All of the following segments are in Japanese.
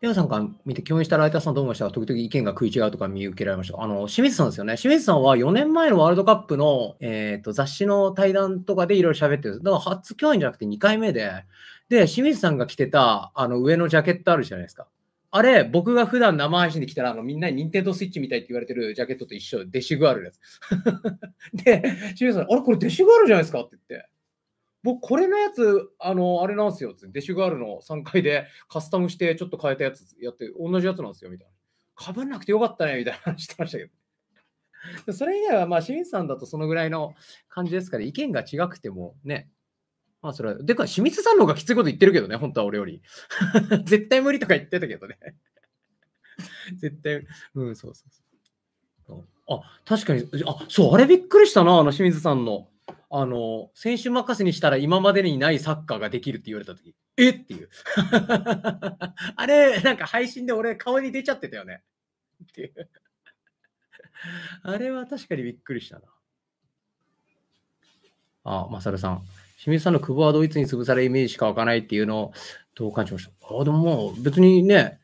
皆さんから見て共演したライターさんどう思いましたか時々意見が食い違うとか見受けられましたあの、清水さんですよね。清水さんは4年前のワールドカップの、えっ、ー、と、雑誌の対談とかでいろいろ喋ってる。だから初共演じゃなくて2回目で。で、清水さんが着てた、あの、上のジャケットあるじゃないですか。あれ、僕が普段生配信で来たら、あの、みんなに任天堂スイッチみたいって言われてるジャケットと一緒、デシグアールです。で、清水さん、あれ、これデシグアるルじゃないですかって言って。僕、これのやつ、あの、あれなんですよ。デシュガールの3階でカスタムしてちょっと変えたやつやって、同じやつなんですよ、みたいな。かぶんなくてよかったね、みたいな話してましたけど。それ以外は、まあ、清水さんだとそのぐらいの感じですから、意見が違くてもね。まあ、それは、でか、清水さんの方がきついこと言ってるけどね、本当は俺より。絶対無理とか言ってたけどね。絶対、うん、そうそうそう。あ、確かに、あ、そう、あれびっくりしたな、あの清水さんの。あの、選手任せにしたら今までにないサッカーができるって言われたとき、えっていう。あれ、なんか配信で俺顔に出ちゃってたよね。っていう。あれは確かにびっくりしたな。あ、まさるさん。清水さんの久保はドイツに潰されイメージしか湧かないっていうのをどう感じましたあ、でももう別にね、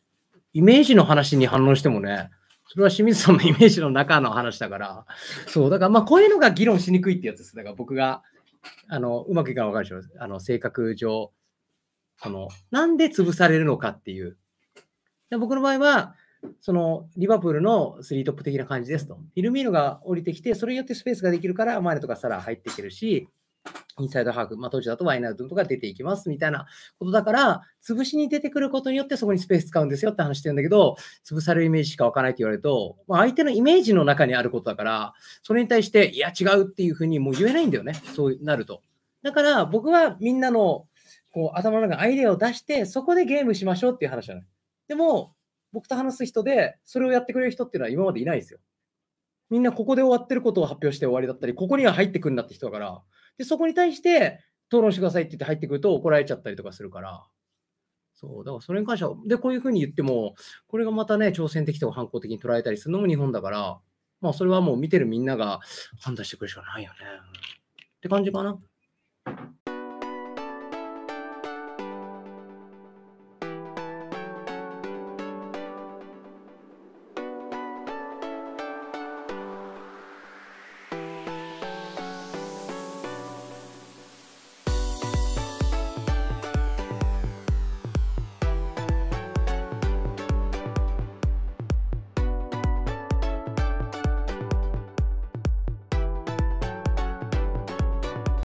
イメージの話に反応してもね、それは清水さんのイメージの中の話だから、そう、だからまあこういうのが議論しにくいってやつです。だから僕が、あの、うまくいかないわかるでしょ。あの、性格上、その、なんで潰されるのかっていう。で僕の場合は、その、リバプールのスリートップ的な感じですと。イルミーノが降りてきて、それによってスペースができるから、前とかサラ入っていけるし、インサイドハーフ、まあ、当時だとワイナウドとか出ていきますみたいなことだから、潰しに出てくることによってそこにスペース使うんですよって話してるんだけど、潰されるイメージしか湧かないって言われると、まあ、相手のイメージの中にあることだから、それに対して、いや、違うっていうふうにもう言えないんだよね。そうなると。だから、僕はみんなのこう頭の中アイデアを出して、そこでゲームしましょうっていう話じゃない。でも、僕と話す人で、それをやってくれる人っていうのは今までいないですよ。みんなここで終わってることを発表して終わりだったり、ここには入ってくるんだって人だから、でそこに対して討論してくださいって言って入ってくると怒られちゃったりとかするから、そう、だからそれに関しては、で、こういうふうに言っても、これがまたね、挑戦的とか反抗的に捉えたりするのも日本だから、まあ、それはもう見てるみんなが判断してくれるしかないよね。って感じかな。